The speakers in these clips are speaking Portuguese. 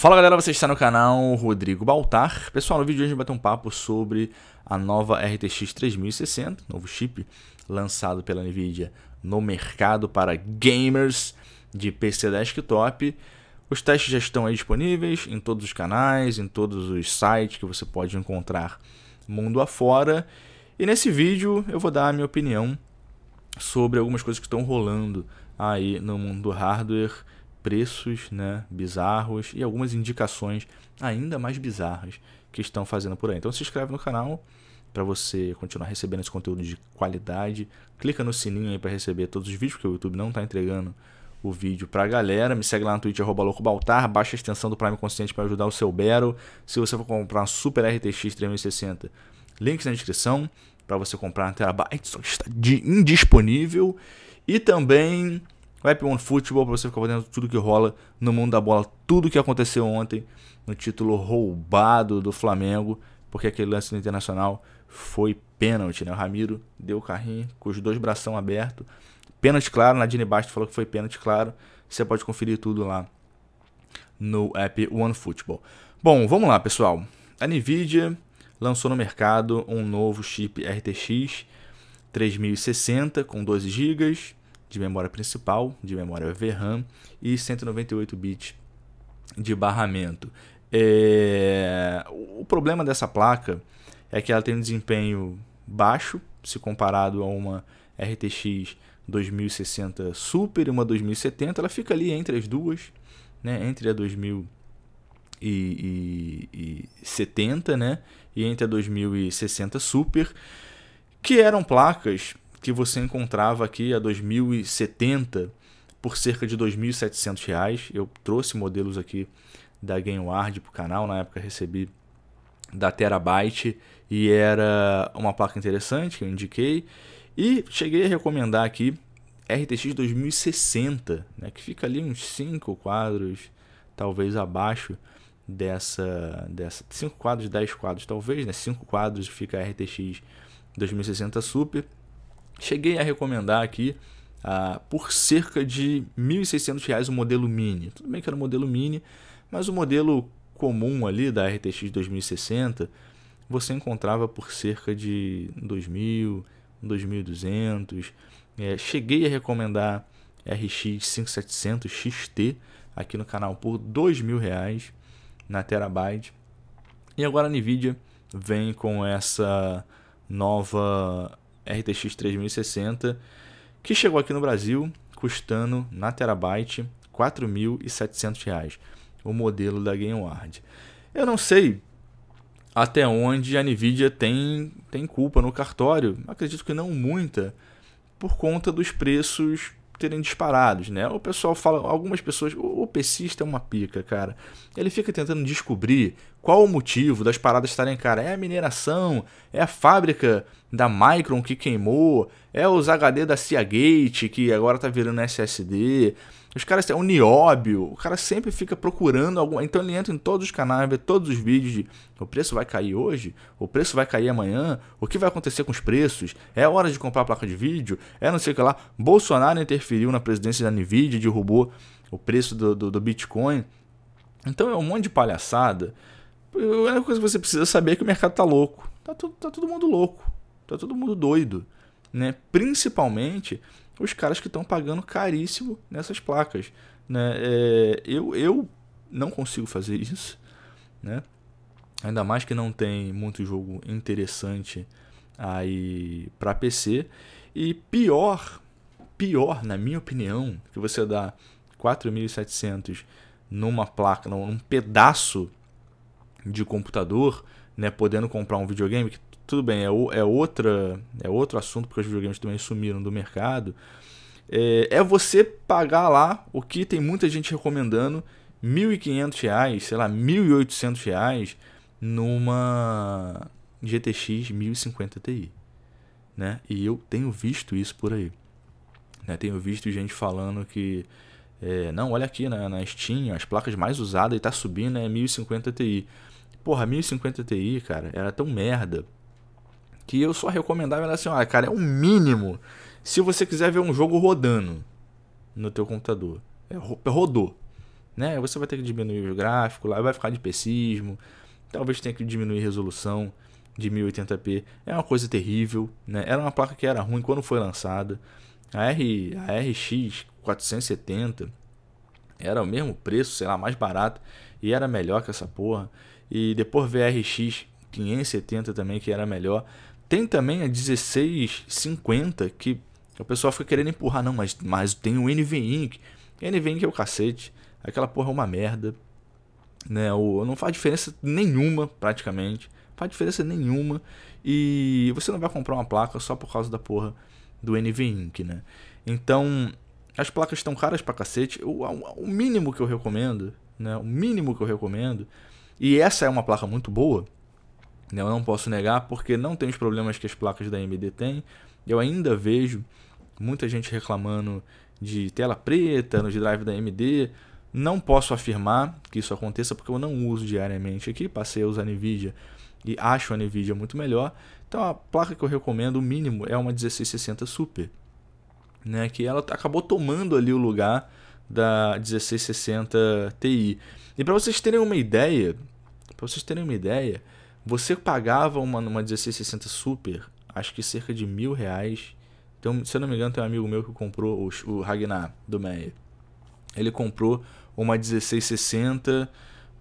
Fala galera, você está no canal Rodrigo Baltar. Pessoal, no vídeo de hoje a gente vai ter um papo sobre a nova RTX 3060, novo chip lançado pela Nvidia no mercado para gamers de PC desktop. Os testes já estão aí disponíveis em todos os canais, em todos os sites que você pode encontrar mundo afora. E nesse vídeo eu vou dar a minha opinião sobre algumas coisas que estão rolando aí no mundo do hardware preços né, bizarros e algumas indicações ainda mais bizarras que estão fazendo por aí. Então se inscreve no canal para você continuar recebendo esse conteúdo de qualidade. Clica no sininho aí para receber todos os vídeos, porque o YouTube não está entregando o vídeo para a galera. Me segue lá no Twitch, arroba baltar. Baixa a extensão do Prime Consciente para ajudar o seu Bero. Se você for comprar uma Super RTX 3060, links na descrição para você comprar um Terabyte, só está indisponível. E também App One Futebol para você ficar vendo tudo que rola no mundo da bola, tudo que aconteceu ontem no título roubado do Flamengo, porque aquele lance do Internacional foi pênalti, né? O Ramiro deu o carrinho com os dois bração abertos, Pênalti claro, Nadine Bastos falou que foi pênalti claro. Você pode conferir tudo lá no app One Football. Bom, vamos lá, pessoal. A Nvidia lançou no mercado um novo chip RTX 3060 com 12 GB de memória principal, de memória VRAM e 198 bits de barramento. É... O problema dessa placa é que ela tem um desempenho baixo se comparado a uma RTX 2060 Super e uma 2070. Ela fica ali entre as duas, né? entre a 2070 né? e entre a 2060 Super, que eram placas que você encontrava aqui a 2070 por cerca de 2.700 reais. Eu trouxe modelos aqui da GameWard para o canal, na época recebi da Terabyte e era uma placa interessante que eu indiquei. E cheguei a recomendar aqui RTX 2060, né, que fica ali uns 5 quadros, talvez abaixo dessa, dessa 5 quadros, 10 quadros, talvez, né, 5 quadros fica a RTX 2060 Super Cheguei a recomendar aqui ah, por cerca de R$ 1.600 o modelo mini. Tudo bem que era o modelo mini, mas o modelo comum ali da RTX 2060 você encontrava por cerca de 2.000, 2.200. É, cheguei a recomendar RX 5700 XT aqui no canal por R$ reais na Terabyte. E agora a Nvidia vem com essa nova RTX 3060, que chegou aqui no Brasil custando na Terabyte R$ 4.700, o modelo da GameWard. Eu não sei até onde a Nvidia tem, tem culpa no cartório, acredito que não muita, por conta dos preços terem disparados, né? O pessoal fala, algumas pessoas, o, o é uma pica, cara. Ele fica tentando descobrir qual o motivo das paradas estarem cara. É a mineração, é a fábrica da Micron que queimou, é os HD da Seagate que agora tá virando SSD. Os caras, é um nióbio, o cara sempre fica procurando algum. Então ele entra em todos os canais, vê todos os vídeos de o preço vai cair hoje, o preço vai cair amanhã, o que vai acontecer com os preços, é hora de comprar placa de vídeo, é não sei o que lá. Bolsonaro interferiu na presidência da Nvidia, derrubou o preço do, do, do Bitcoin. Então é um monte de palhaçada. A única coisa que você precisa saber é que o mercado tá louco. Tá, tudo, tá todo mundo louco. Tá todo mundo doido. Né? Principalmente os caras que estão pagando caríssimo nessas placas. Né? É, eu, eu não consigo fazer isso, né? ainda mais que não tem muito jogo interessante aí para PC. E pior, pior, na minha opinião, que você dá 4.700 numa placa, num pedaço de computador, né, podendo comprar um videogame que tudo bem, é, o, é, outra, é outro assunto, porque os videogames também sumiram do mercado. É, é você pagar lá o que tem muita gente recomendando, R$ 1.500, sei lá, R$ reais numa GTX 1050 Ti. Né? E eu tenho visto isso por aí. Né? Tenho visto gente falando que. É, não, olha aqui na, né, na Steam, as placas mais usadas e tá subindo é 1050 Ti. Porra, 1050 Ti, cara, era tão merda que eu só recomendava era assim, ah, cara, é o um mínimo. Se você quiser ver um jogo rodando no teu computador, é, rodou, né? Você vai ter que diminuir o gráfico, lá vai ficar de pessimismo, talvez tenha que diminuir a resolução de 1080p. É uma coisa terrível, né? Era uma placa que era ruim quando foi lançada. A, R, a RX 470 era o mesmo preço, sei lá, mais barato e era melhor que essa porra. E depois veio a RX 570 também, que era melhor. Tem também a 1650, que o pessoal fica querendo empurrar, não, mas, mas tem o NV NVINC é o cacete, aquela porra é uma merda. Né? o não faz diferença nenhuma, praticamente. Não faz diferença nenhuma. E você não vai comprar uma placa só por causa da porra do NVINC, né? Então, as placas estão caras pra cacete. O, o mínimo que eu recomendo, né? O mínimo que eu recomendo, e essa é uma placa muito boa, né, eu não posso negar porque não tem os problemas que as placas da AMD têm. Eu ainda vejo muita gente reclamando de tela preta nos drive da AMD. Não posso afirmar que isso aconteça porque eu não uso diariamente aqui. Passei a usar a NVIDIA e acho a NVIDIA muito melhor. Então a placa que eu recomendo, o mínimo, é uma 1660 Super. Né, que ela tá, acabou tomando ali o lugar da 1660 Ti. E para vocês terem uma ideia, para vocês terem uma ideia, você pagava uma, uma 1660 Super, acho que cerca de mil reais. Então, se eu não me engano, tem um amigo meu que comprou, o, o Ragnar do Meyer. Ele comprou uma 1660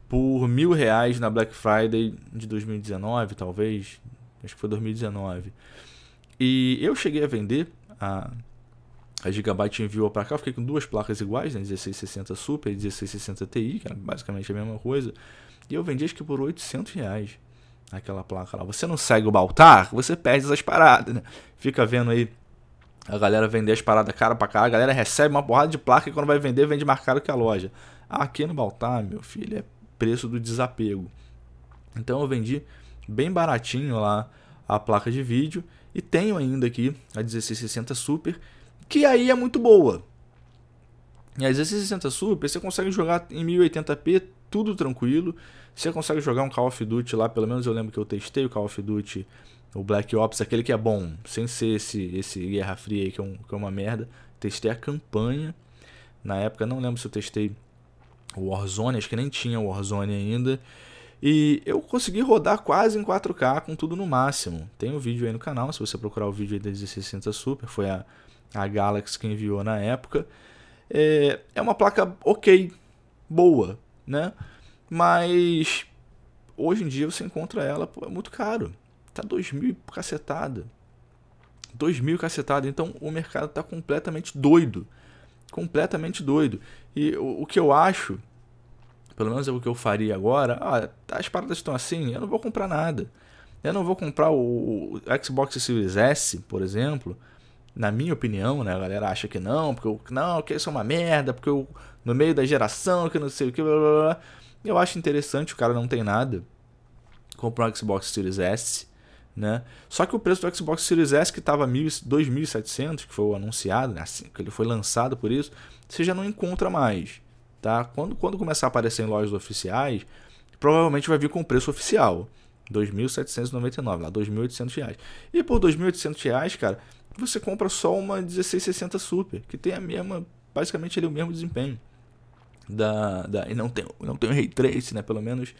por mil reais na Black Friday de 2019, talvez. Acho que foi 2019. E eu cheguei a vender a, a Gigabyte enviou para cá, fiquei com duas placas iguais, né? 1660 Super e 1660 Ti, que era basicamente a mesma coisa. E eu vendi acho que por 800 reais aquela placa lá. Você não segue o Baltar, você perde as paradas, né? Fica vendo aí a galera vender as paradas cara pra cara, a galera recebe uma porrada de placa e quando vai vender, vende mais caro que a loja. Aqui no Baltar, meu filho, é preço do desapego. Então eu vendi bem baratinho lá a placa de vídeo e tenho ainda aqui a 1660 Super, que aí é muito boa. E a 1660 Super você consegue jogar em 1080p tudo tranquilo. Você consegue jogar um Call of Duty lá, pelo menos eu lembro que eu testei o Call of Duty, o Black Ops, aquele que é bom, sem ser esse, esse Guerra Fria aí que é, um, que é uma merda. Testei a campanha. Na época, não lembro se eu testei o Warzone, acho que nem tinha o Warzone ainda. E eu consegui rodar quase em 4K com tudo no máximo. Tem um vídeo aí no canal, se você procurar o vídeo aí da 1660 Super, foi a, a Galaxy que enviou na época. É, é uma placa ok, boa, né? Mas hoje em dia você encontra ela, pô, é muito caro. Tá dois mil cacetada. Dois mil cacetada. Então o mercado tá completamente doido. Completamente doido. E o, o que eu acho, pelo menos é o que eu faria agora, ah, as paradas estão assim, eu não vou comprar nada. Eu não vou comprar o, o Xbox Series S, por exemplo, na minha opinião, né? A galera acha que não, porque eu, não, que isso é uma merda, porque o no meio da geração, que não sei o que, blá, blá, blá. Eu acho interessante, o cara não tem nada. Comprou um Xbox Series S, né? Só que o preço do Xbox Series S, que estava 2.700, que foi o anunciado, né? assim, que ele foi lançado por isso, você já não encontra mais, tá? Quando, quando começar a aparecer em lojas oficiais, provavelmente vai vir com o preço oficial. 2.799, lá 2.800 reais. E por 2.800 reais, cara, você compra só uma 1660 Super, que tem a mesma, basicamente o mesmo desempenho da, da e não tem, não tem o Ray Trace, né? Pelo menos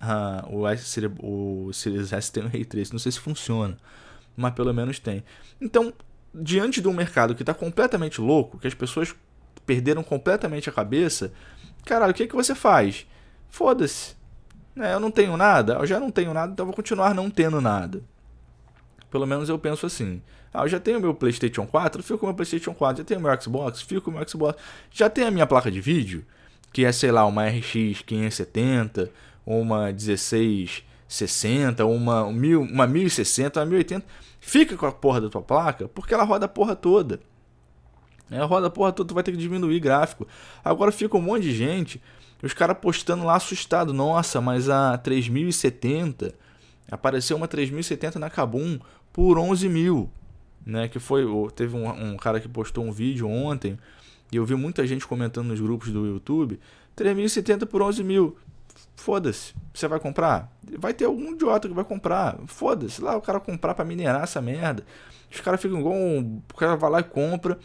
ah, o, S, o Series S tem o Ray Trace, não sei se funciona, mas pelo menos tem. Então, diante de um mercado que está completamente louco, que as pessoas perderam completamente a cabeça, caralho, o que, é que você faz? Foda-se. Né? Eu não tenho nada, eu já não tenho nada, então vou continuar não tendo nada. Pelo menos eu penso assim. Ah, eu já tenho meu PlayStation 4, fico com meu PlayStation 4. Já tenho meu Xbox, fico com meu Xbox. Já tenho a minha placa de vídeo que é, sei lá, uma RX 570, uma 1660, uma, uma 1060, uma 1080, fica com a porra da tua placa, porque ela roda a porra toda. Ela é, roda a porra toda, tu vai ter que diminuir gráfico. Agora fica um monte de gente, os caras postando lá assustado, nossa, mas a 3070, apareceu uma 3070 na Kabum por 11 mil. Né, que foi teve um, um, cara que postou um vídeo ontem e eu vi muita gente comentando nos grupos do YouTube: 3.070 por 11 mil. Foda-se, você vai comprar? Vai ter algum idiota que vai comprar. Foda-se, lá o cara comprar para minerar essa merda. Os caras ficam igual um. O cara vai lá e compra.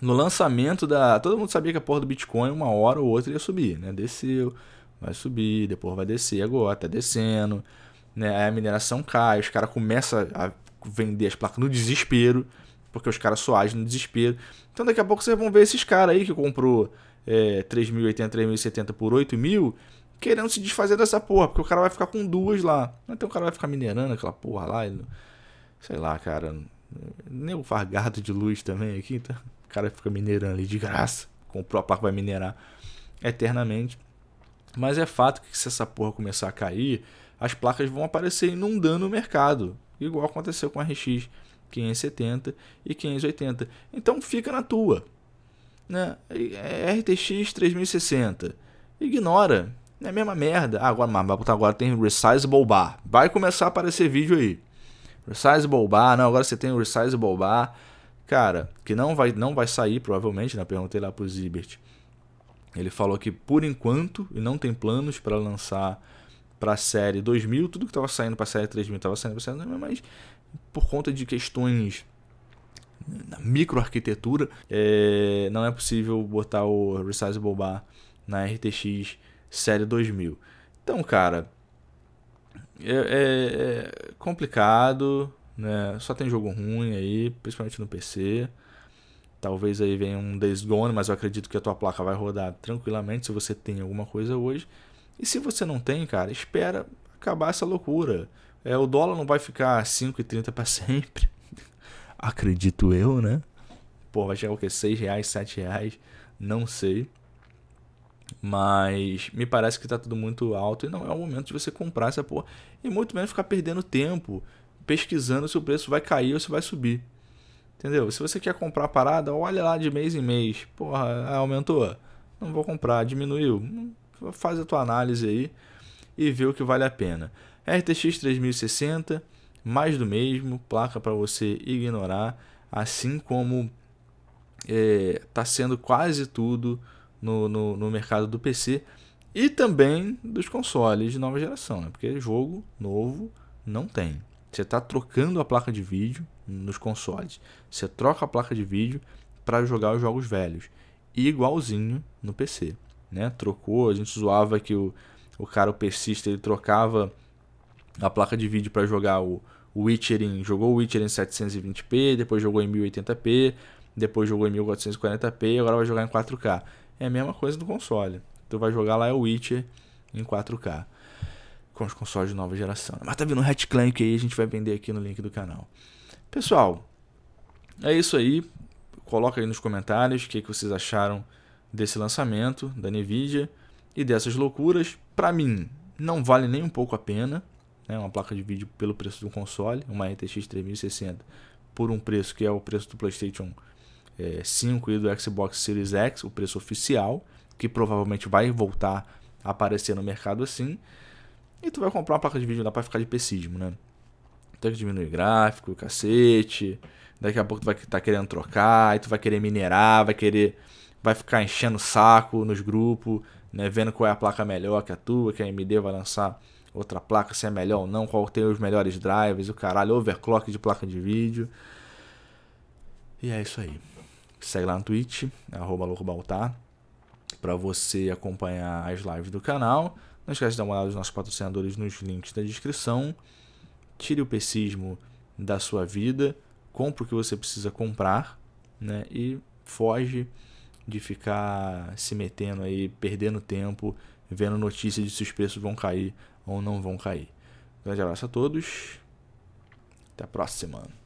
No lançamento da. Todo mundo sabia que a porra do Bitcoin, uma hora ou outra, ia subir, né? Desceu, vai subir, depois vai descer, agora tá descendo. Né? Aí a mineração cai, os caras começam a vender as placas no desespero porque os caras só agem no desespero. Então daqui a pouco vocês vão ver esses caras aí que comprou é, 3.080, 3.070 por 8.000 querendo se desfazer dessa porra, porque o cara vai ficar com duas lá. Então o cara vai ficar minerando aquela porra lá. Ele... Sei lá, cara. nem o Fargado de luz também aqui, então o cara fica minerando ali de graça. Comprou a placa, vai minerar eternamente. Mas é fato que se essa porra começar a cair, as placas vão aparecer inundando o mercado, igual aconteceu com a RX. 570 e 580. Então fica na tua. Né? É, RTX 3060. Ignora. É a mesma merda. Ah, agora, agora tem resizable bar. Vai começar a aparecer vídeo aí. Resizable bar, não, agora você tem o resizable bar. Cara, que não vai, não vai sair provavelmente, né? Perguntei lá pro Zibert. Ele falou que por enquanto e não tem planos para lançar para a série 2000, tudo que estava saindo para a série 3000 estava saindo para a série 2000, mas por conta de questões na microarquitetura, é, não é possível botar o Resizable Bar na RTX Série 2000. Então, cara, é, é, é, complicado, né? Só tem jogo ruim aí, principalmente no PC. Talvez aí venha um Days Gone, mas eu acredito que a tua placa vai rodar tranquilamente se você tem alguma coisa hoje. E se você não tem, cara, espera acabar essa loucura. É, o dólar não vai ficar 5,30 para sempre. Acredito eu, né? Pô, vai chegar o quê? 6 reais, 7 reais? Não sei. Mas me parece que tá tudo muito alto e não é o momento de você comprar essa porra. E muito menos ficar perdendo tempo pesquisando se o preço vai cair ou se vai subir. Entendeu? Se você quer comprar a parada, olha lá de mês em mês. Porra, aumentou? Não vou comprar, diminuiu? Hum, faz a tua análise aí e vê o que vale a pena. RTX 3060, mais do mesmo, placa para você ignorar, assim como está é, tá sendo quase tudo no, no, no, mercado do PC e também dos consoles de nova geração, né? porque jogo novo não tem. Você está trocando a placa de vídeo nos consoles. Você troca a placa de vídeo para jogar os jogos velhos, igualzinho no PC. Né? Trocou, a gente zoava que o, o cara, o persista, ele trocava a placa de vídeo para jogar o Witcher em, jogou o Witcher em 720p, depois jogou em 1080p, depois jogou em 1440p e agora vai jogar em 4K. É a mesma coisa do console. Tu vai jogar lá é o Witcher em 4K com os consoles de nova geração. Né? Mas tá vindo um Hat Clank aí, a gente vai vender aqui no link do canal. Pessoal, é isso aí. Coloca aí nos comentários o que, que vocês acharam desse lançamento da Nvidia e dessas loucuras. Para mim, não vale nem um pouco a pena né, uma placa de vídeo pelo preço de um console, uma RTX 3060 por um preço que é o preço do PlayStation é, 5 e do Xbox Series X, o preço oficial, que provavelmente vai voltar a aparecer no mercado assim. E tu vai comprar uma placa de vídeo dá para ficar de pessimismo, né? Tem que diminuir gráfico, cacete. Daqui a pouco tu vai estar tá querendo trocar, aí tu vai querer minerar, vai querer vai ficar enchendo o saco nos grupos, né, vendo qual é a placa melhor que a tua, que a AMD vai lançar outra placa se é melhor ou não, qual tem os melhores drivers, o caralho, overclock de placa de vídeo. E é isso aí. Segue lá no Twitch, arroba loucobaltar, para você acompanhar as lives do canal. Não esquece de dar uma olhada nos nossos patrocinadores nos links da descrição. Tire o pessimismo da sua vida, compre o que você precisa comprar, né? E foge de ficar se metendo aí, perdendo tempo, vendo notícias de se os preços vão cair ou não vão cair. Um grande abraço a todos. Até a próxima.